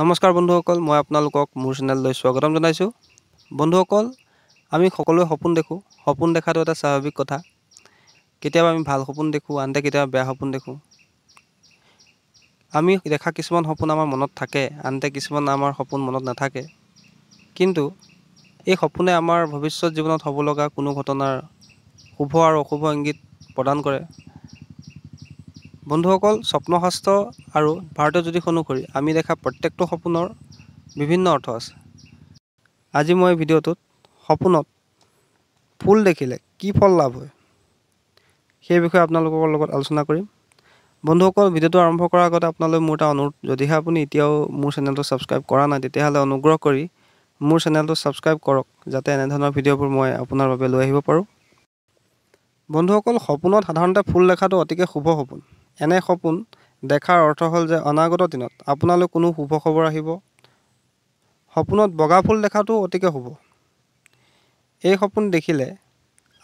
নমস্কাৰ বন্ধুসকল মই আপোনালোকক মোৰ চেনেললৈ স্বাগতম জনাইছোঁ বন্ধুসকল আমি সকলোৱে সপোন দেখোঁ সপোন দেখাটো এটা স্বাভাৱিক কথা কেতিয়াবা আমি ভাল সপোন দেখোঁ আনহাতে কেতিয়াবা বেয়া সপোন দেখোঁ আমি দেখা কিছুমান সপোন আমাৰ মনত থাকে আনহাতে কিছুমান আমাৰ সপোন মনত নাথাকে কিন্তু এই সপোনে আমাৰ ভৱিষ্যত জীৱনত হ'ব লগা কোনো ঘটনাৰ শুভ আৰু অশুভ ইংগিত প্ৰদান কৰে বন্ধুসকল স্বপ্নশাস্ত্ৰ আৰু ভাৰতীয় জ্যোতিষ অনুসৰি আমি দেখা প্ৰত্যেকটো সপোনৰ বিভিন্ন অৰ্থ আছে আজি মই ভিডিঅ'টোত সপোনত ফুল দেখিলে কি ফল লাভ হয় সেই বিষয়ে আপোনালোকৰ লগত আলোচনা কৰিম বন্ধুসকল ভিডিঅ'টো আৰম্ভ কৰাৰ আগতে আপোনালৈ মোৰ এটা অনুৰোধ যদিহে আপুনি এতিয়াও মোৰ চেনেলটো ছাবস্ক্ৰাইব কৰা নাই তেতিয়াহ'লে অনুগ্ৰহ কৰি মোৰ চেনেলটো ছাবস্ক্ৰাইব কৰক যাতে এনেধৰণৰ ভিডিঅ'বোৰ মই আপোনাৰ বাবে লৈ আহিব পাৰোঁ বন্ধুসকল সপোনত সাধাৰণতে ফুল দেখাটো অতিকৈ শুভ সপোন এনে সপোন দেখাৰ অৰ্থ হ'ল যে অনাগত দিনত আপোনালৈ কোনো শুভ খবৰ আহিব সপোনত বগা ফুল দেখাটো অতিকে শুভ এই সপোন দেখিলে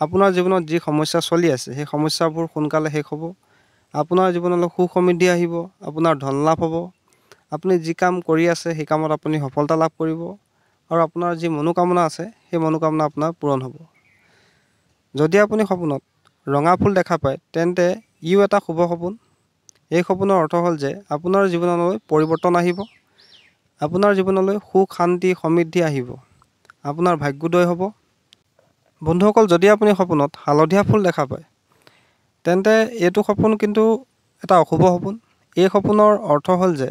আপোনাৰ জীৱনত যি সমস্যা চলি আছে সেই সমস্যাবোৰ সোনকালে শেষ হ'ব আপোনাৰ জীৱনলৈ সুখ সমৃদ্ধি আহিব আপোনাৰ ধন লাভ হ'ব আপুনি যি কাম কৰি আছে সেই কামত আপুনি সফলতা লাভ কৰিব আৰু আপোনাৰ যি মনোকামনা আছে সেই মনোকামনা আপোনাৰ পূৰণ হ'ব যদি আপুনি সপোনত ৰঙা ফুল দেখা পায় তেন্তে ইও এটা শুভ সপোন এই সপোনৰ অৰ্থ হ'ল যে আপোনাৰ জীৱনলৈ পৰিৱৰ্তন আহিব আপোনাৰ জীৱনলৈ সুখ শান্তি সমৃদ্ধি আহিব আপোনাৰ ভাগ্যোদয় হ'ব বন্ধুসকল যদি আপুনি সপোনত হালধীয়া ফুল দেখা পায় তেন্তে এইটো সপোন কিন্তু এটা অশুভ সপোন এই সপোনৰ অৰ্থ হ'ল যে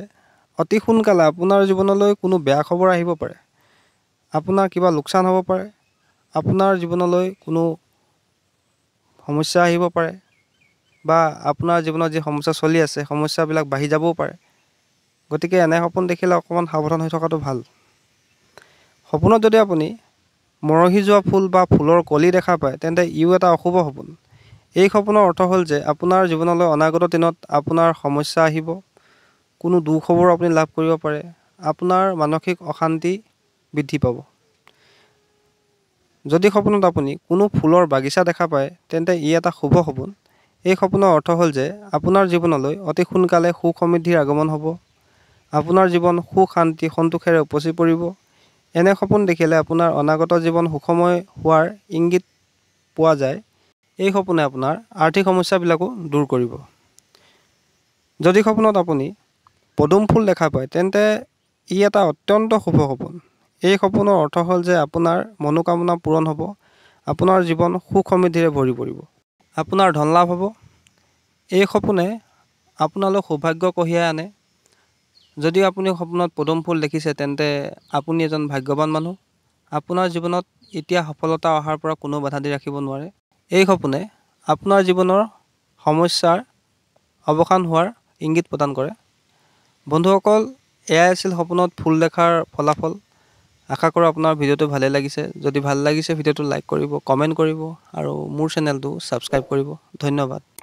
অতি সোনকালে আপোনাৰ জীৱনলৈ কোনো বেয়া খবৰ আহিব পাৰে আপোনাৰ কিবা লোকচান হ'ব পাৰে আপোনাৰ জীৱনলৈ কোনো সমস্যা আহিব পাৰে বা আপোনাৰ জীৱনত যি সমস্যা চলি আছে সমস্যাবিলাক বাঢ়ি যাবও পাৰে গতিকে এনে সপোন দেখিলে অকণমান সাৱধান হৈ থকাটো ভাল সপোনত যদি আপুনি মৰহি যোৱা ফুল বা ফুলৰ কলি দেখা পায় তেন্তে ইও এটা অশুভ সপোন এই সপোনৰ অৰ্থ হ'ল যে আপোনাৰ জীৱনলৈ অনাগত দিনত আপোনাৰ সমস্যা আহিব কোনো দুখবৰ আপুনি লাভ কৰিব পাৰে আপোনাৰ মানসিক অশান্তি বৃদ্ধি পাব যদি সপোনত আপুনি কোনো ফুলৰ বাগিচা দেখা পায় তেন্তে ই এটা শুভ সপোন এই সপোনৰ অৰ্থ হ'ল যে আপোনাৰ জীৱনলৈ অতি সোনকালে সুখ সমৃদ্ধিৰ আগমন হ'ব আপোনাৰ জীৱন সুখ শান্তি সন্তোষেৰে উপচি পৰিব এনে সপোন দেখিলে আপোনাৰ অনাগত জীৱন সুখময় হোৱাৰ ইংগিত পোৱা যায় এই সপোনে আপোনাৰ আৰ্থিক সমস্যাবিলাকো দূৰ কৰিব যদি সপোনত আপুনি পদুম ফুল দেখা পায় তেন্তে ই এটা অত্যন্ত শুভ সপোন এই সপোনৰ অৰ্থ হ'ল যে আপোনাৰ মনোকামনা পূৰণ হ'ব আপোনাৰ জীৱন সুখ সমৃদ্ধিৰে ভৰি পৰিব আপোনাৰ ধন লাভ হ'ব এই সপোনে আপোনালোক সৌভাগ্য কঢ়িয়াই আনে যদি আপুনি সপোনত পদুম ফুল দেখিছে তেন্তে আপুনি এজন ভাগ্যৱান মানুহ আপোনাৰ জীৱনত এতিয়া সফলতা অহাৰ পৰা কোনো বাধা দি ৰাখিব নোৱাৰে এই সপোনে আপোনাৰ জীৱনৰ সমস্যাৰ অৱসান হোৱাৰ ইংগিত প্ৰদান কৰে বন্ধুসকল এয়াই আছিল সপোনত ফুল দেখাৰ ফলাফল আশা কৰোঁ আপোনাৰ ভিডিঅ'টো ভালে লাগিছে যদি ভাল লাগিছে ভিডিঅ'টো লাইক কৰিব কমেণ্ট কৰিব আৰু মোৰ চেনেলটো ছাবস্ক্ৰাইব কৰিব ধন্যবাদ